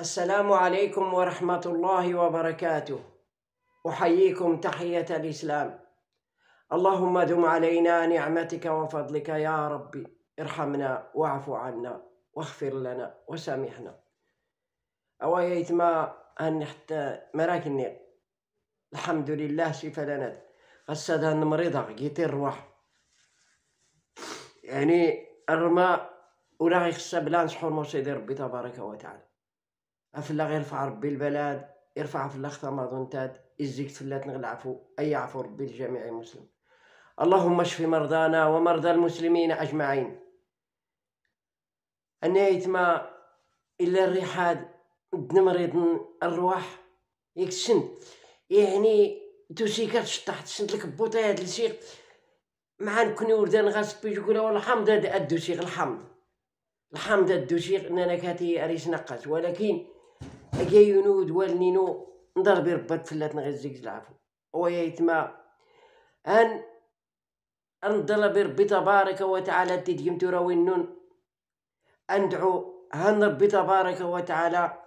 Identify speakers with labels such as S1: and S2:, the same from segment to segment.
S1: السلام عليكم ورحمة الله وبركاته أحييكم تحية الإسلام اللهم دم علينا نعمتك وفضلك يا ربي ارحمنا واعف عنا واغفر لنا وسامحنا أو ما أن حتى مراكني الحمد لله شفا لنا غسد مريضة جيتي الروح يعني الرماء ولا غيخصها بلا نصحو ربي تبارك وتعالى عفلا غير رفع ربي البلاد يرفع في الاخطاء تاد الزيك تفلات نغلعفو اي عفو ربي الجميع المسلم اللهم اشف مرضانا ومرضى المسلمين اجمعين أنا يتما الا الرحاد دنمريض ياك يكشن يعني توسيكات شطحت شنت لك بوطيات الشيخ مع نكوني وردان غاسبي يقول الحمد الحمد الحمد شيخ اننا كاتي اريس نقص ولكن اكا ينود والنينو نضرب ربا تفلات نغزيك العفو ويا يتما ان نضرب ربي تبارك وتعالى تديم تراوي النون اندعو هان ربي تبارك وتعالى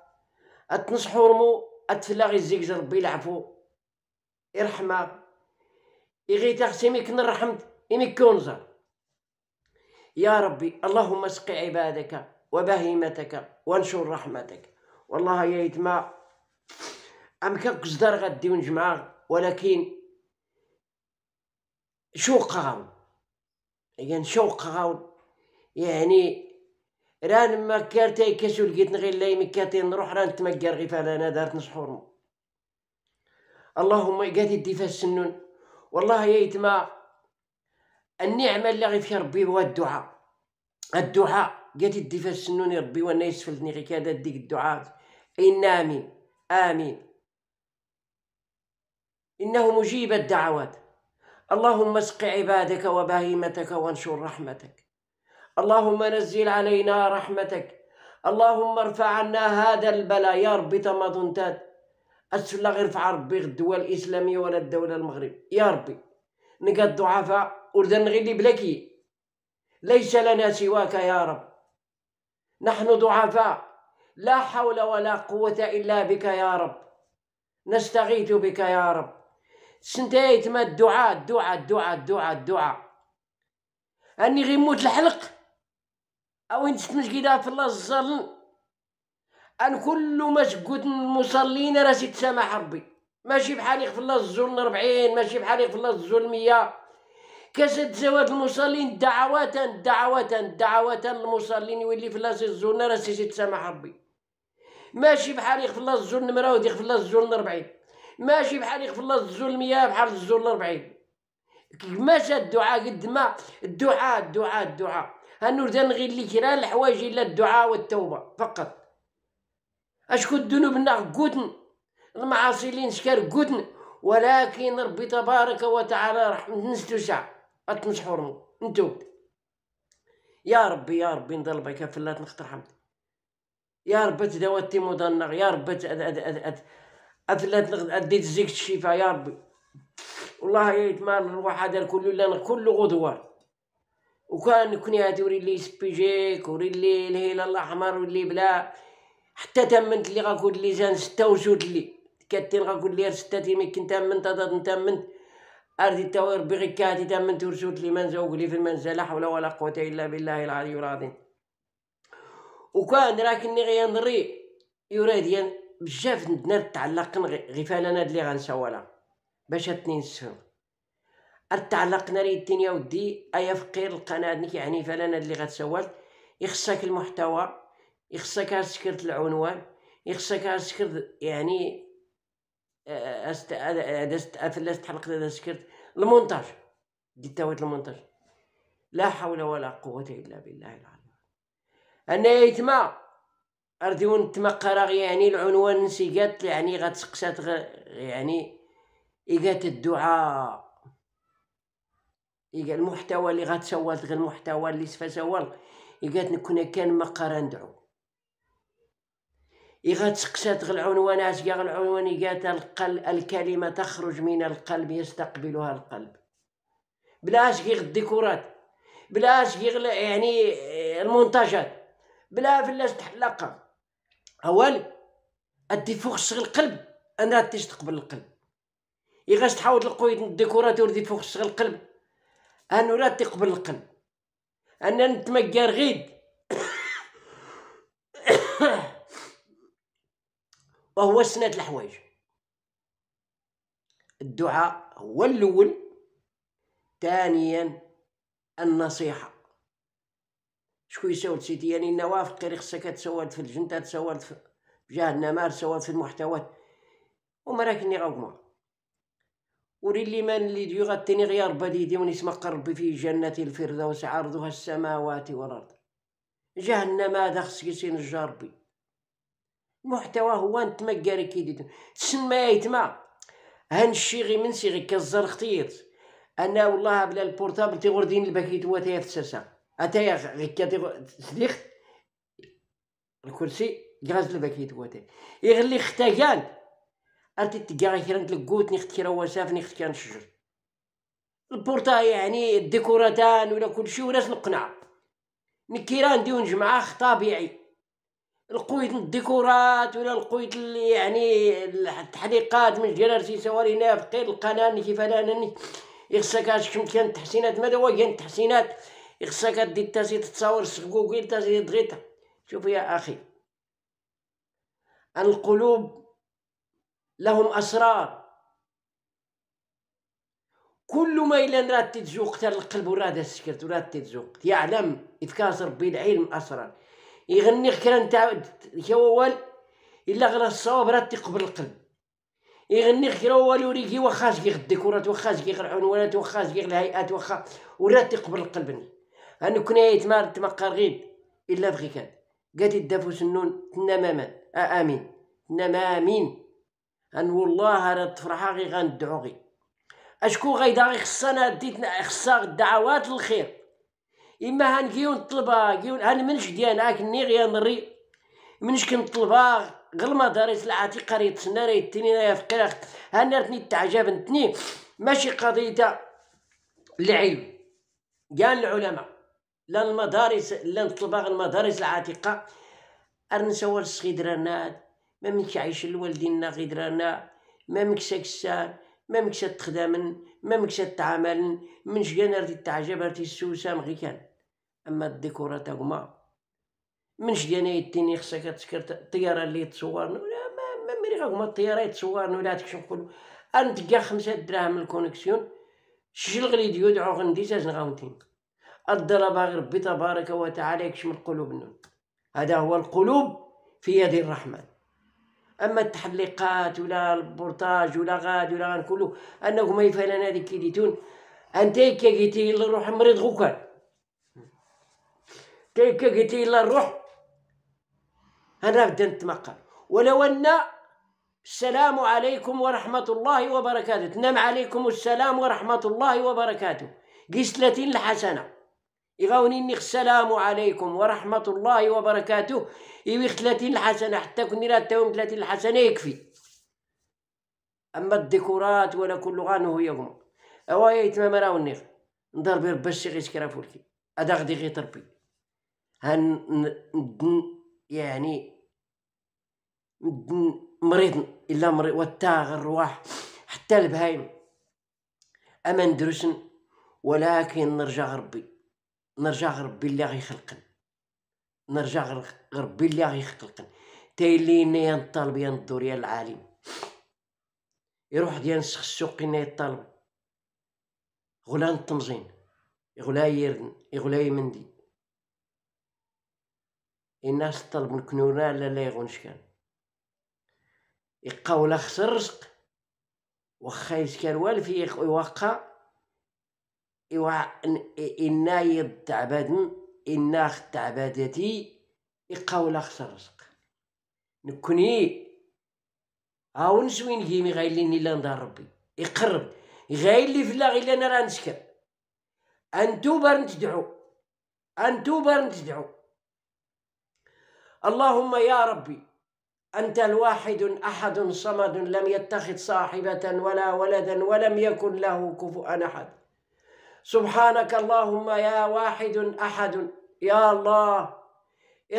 S1: اتنصحو رمو اتفلا غي الزيكز ربي العفو يرحمه يغي تغسي كن نرحمت إميك كونزا يا ربي اللهم اسق عبادك وبهيمتك وانشر رحمتك والله يا يتما امكن كزدار غادي ونجمع ولكن شوقاو غاون يعني شوق يعني ران ما كارتي كاسو لقيت غير لاي مكاتي نروح ران تمكر غير فانا دارت نصحور اللهم قاد يدي السنون والله يا يتما النعمه اللي غير فيها ربي هو الدعاء الدعاء قاد يدي السنون يا ربي وانا يسفلتني غير كذا ديك الدعاء إن آمين آمين إنه مجيب الدعوات اللهم اسق عبادك وبهيمتك وانشر رحمتك اللهم نزل علينا رحمتك اللهم ارفع عنا هذا البلاء يا ربي تماضنتات أسفل غير في عرب الدول الإسلامية ولا الدولة المغرب يا ربي نقد ضعفاء أردن غلي بلكي ليس لنا سواك يا رب نحن ضعفاء لا حول ولا قوة إلا بك يا رب نستغيث بك يا رب سنتيت ما الدعاء الدعاء الدعاء الدعاء الدعاء أني غيموت الحلق او انت مسجدة في الله الزلن ان كل ما تقود المصلين راه سيتسامح ربي ماشي بحالي في الله الظلم 40 ماشي بحالي في الله الزلن مية كاسد زواج المصلين دعوات دعوات دعوات المصلين واللي في الله الظلم راه سيتسامح ربي ماشي بحال يغفل الله الزول نمراود يغفل الله الزول 40 ماشي بحال يغفل الله الزول 100 بحال الزول 40 جا الدعاء قد ما الدعاء الدعاء الدعاء هنوردان غير اللي كيران الحوايج الا الدعاء والتوبه فقط اشكو الذنوب نا قوتن المعاصي اللي نشكر قوتن ولكن ربي تبارك وتعالى رحمة نستوسع غتمسحو رمو نتوب يا ربي يا ربي نضل بك فلات نخطر حمد يا رب تداوات تيمود يا رب اديت زيك الشفاء يا ربي والله يتمال الواحد الكل ولا كل غدوه وكان كني وري لي سبيجيك وري لي الهلال الاحمر واللي بلا حتى تمنت لي غاقول لي جان ستة وجود لي كاتين غاقول لي ستة تيمي كنت تمنت هذا تمنت اردي التوير بغي كاتي تمنت ورجود لي منزل لي في المنزل لا حول ولا قوة الا بالله العلي العظيم وكان راك ني غينري يراديا بزاف ندنات تعلق غفال انا اللي غنسولها باش هاتني نسهم التعلق ناري الدنيا ودي ايا فقير القناة نيك يعني فلانا اللي غتسول يخصك المحتوى يخصك سكرت العنوان يخصك سكرت يعني آه، أست... أست... أفلست حلقة هذا سكرت المونتاج ديت تاويت المونتاج لا حول ولا قوة إلا بالله العظيم أنا يتما ارديون تمقرا يعني العنوان نسي قالت يعني غتسقسات يعني إيقات الدعاء إيقا المحتوى اللي غتسول غير المحتوى اللي سفا سول إيقات كنا كان قرا ندعو إيغا تسقسات العنوانات يا العنوان إيقات القلب الكلمة تخرج من القلب يستقبلها القلب بلاش غير الديكورات بلاش غير يعني المونتاجات بلا فلاش تحلقها اوالي ادي فوق الشغل القلب انا تيش تقبل القلب يغاش تحاول القويد الديكوراتور دي فوق الشغل القلب انا لا تقبل القلب انا نتمكر غيد وهو سنة الحوايج الدعاء هو الاول ثانيا النصيحه شكون يساود سيدي يعني النواف التاريخ السكة تساود في الجنة تساود في جهه النمار تساود في المحتوى ومراكني غوما وري لي من لي ديو غاتني غير بديدي ونسمع قرب في جنة الفردوس عرضها السماوات والأرض جهنم هذا خصك يسين الجاربي المحتوى هو نتمكاري كي ديتو تسمى يتما هنشي غي منسي غي كزر خطيط انا والله بلا البورتابل تيغوردين الباكيت هو تيفتسسا اتايا غير كاتيغو سليخت الكرسي غاز الباكيت واتاي غير اللي ختا كان انت تكاري كيرا تلقوت نيخت كيرا وساف نيخت كان شجر البورتا يعني الديكوراتان ولا كلشي ولا نقنع نكيرا نديو نجمع خ طبيعي القويت الديكورات ولا القويت يعني التحليقات من جيرارسي سواري هنا قير القناه كيف انا يخصك كم كان التحسينات ماذا هو كان التحسينات خصك دي تصاور تتصاور سكوكيل تاسي تغيطها شوف يا أخي القلوب لهم أسرار كل ما إلا نرات تتزوق تاع القلب وراه سكرت وراه تتزوق يعلم إذ ربي العلم أسرار يغني كران تاع كوال إلا غير الصواب راه تقبل القلب يغني خير والو ريكي واخا شكي غديك ورات واخا شكي غرعون ورات واخا شكي الهيئات واخا ورات تقبل القلب هانو كنا يتمار تمقر غيب الا بغي كان قادي الدافو سنون تنماما آه، امين تنمامين ان والله راه تفرحا غي غندعو غي اشكو غي غي خصنا ديتنا خصا الدعوات الخير اما هنجيو نطلبها كيو منش ديانا كني غي نري منش كنطلبا غل مدارس العاتي راه سنا راهي يتني راه يفقر هان رتني تعجب ماشي قضية العلم كان العلماء لا المدارس لا الطلبه المدارس العاتقه ارنسوا السخي درانا ما منك عايش الوالدين غي درانا ما منكش كسان ما منكش تخدمن ما منكش تعاملن منش كان دي التعجب ردي مغي كان اما الديكورات تاهما منش كان يديني خصك تسكر الطياره اللي تصورن ولا ما ما مري غاكما الطياره يتصورن ولا هاداك شنو نقولو انت كاع خمسة دراهم الكونيكسيون شجل غلي ديو دعو غندي تاج نغاونتين الضرب ربي تبارك وتعالى يكشم القلوب هذا هو القلوب في يد الرحمن اما التحليقات ولا البورتاج ولا غاد ولا كله انكم ما يفعلن هذه كيديتون انت قلتي الروح مريض غوكان قلتي الروح انا بدا نتمقى ولو ان السلام عليكم ورحمة الله وبركاته تنام عليكم السلام ورحمة الله وبركاته قسلة الحسنة يغاوني السلام عليكم ورحمة الله وبركاته يوي 30 الحسنة حتى كوني راه تاوم 30 الحسنة يكفي أما الديكورات ولا كل غانو هو يغمو أوايا يتمام راهو النير نضرب ربي الشيخ يشكرا فولكي هذا غدي غي تربي هن يعني مريض إلا مريض وتا الرواح حتى البهايم أما ندرسن ولكن نرجع ربي نرجع ربي اللي غيخلقن نرجع ربي اللي غيخلقن تايلينا يا الطالب يا الدور يا العالم يروح ديال نسخ السوق يا الطالب غلان التمزين يغلا يردن يغلا يمندي الناس طلب نكنونا لا لا يغون شكان يقاولا خسر رزق واخا يسكر والف يوقع إوا إنا يد تعبادن إنا خ عبادتي إقاولا خس الرزق نكوني هاو زوين كيمي غايليني لا ندار ربي يقرب غير اللي فلا غير أنا راه نشكر أنتو بار نتدعو أنتو بار نتدعو اللهم يا ربي أنت الواحد أحد صمد لم يتخذ صاحبة ولا ولدا ولم يكن له كفؤا أحد سبحانك اللهم يا واحد أحد يا الله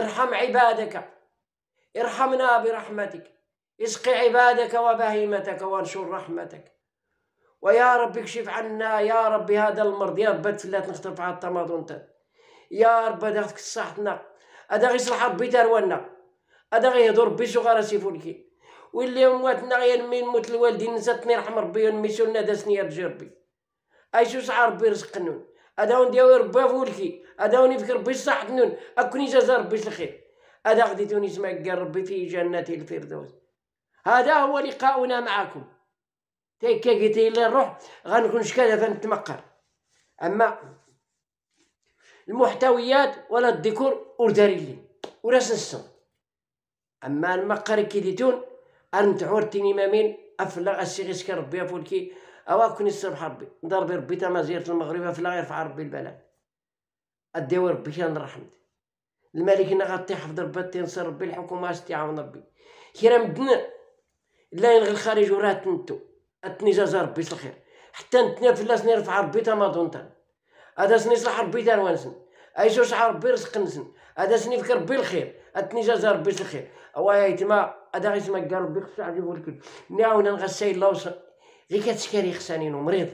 S1: ارحم عبادك ارحمنا برحمتك اسق عبادك وبهيمتك وانشر رحمتك ويا رب اكشف عنا يا رب هذا المرض يا رب تلات في على الطماطم يا رب هذا صحتنا هذا صلح ربي تروانا هذا غيهضر ربي صغار سيفولكي واللي مواتنا غير من موت الوالدين نزتني يرحم ربي ونمي سنة داسني يرجي ربي جوج ربي رزق نون هذا وندياوي ربي فولكي هذا ونفك ربي الصحة نون اكوني جزا ربي الخير هذا غدي تونس قال ربي في جنة الفردوس هذا هو لقاؤنا معكم تيكا قيتي لي نروح غنكون شكاله فنتمقر اما المحتويات ولا الديكور ورداري لي ولا سنسون اما المقر كي ديتون ارنتعور تيني مامين افلا السيغيس ربي فولكي أوا كون يسربح ربي ضرب ربي تا مزيرة المغرب في يرفع ربي البلاء أديو ربي كان رحمتي الملك هنا غطيح في ربي تنصر ربي الحكومة تعاون ربي كيرا مدنا لا ينغي الخارج وراه تنتو اتني جازا ربي الخير حتى نتنا في الناس نرفع ربي تا ما دونتا هذا سني صلاح ربي تا وانسن اي جوج ربي رزق نسن هذا سني فكر ربي الخير اتني جازا ربي الخير اوايا يتما هذا غير تما قال ربي خصو يعجبو الكل نعاون نغسل الله غير كتشكاري خسانين ومريض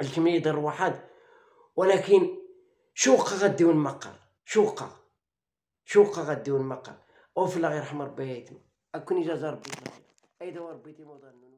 S1: الكمية ديال واحد ولكن شوقة غديو المقر شوقة شوقة غديو المقر وفي الله يرحم ربي يتم اكون اجازه ربي دوار بيتي تيمو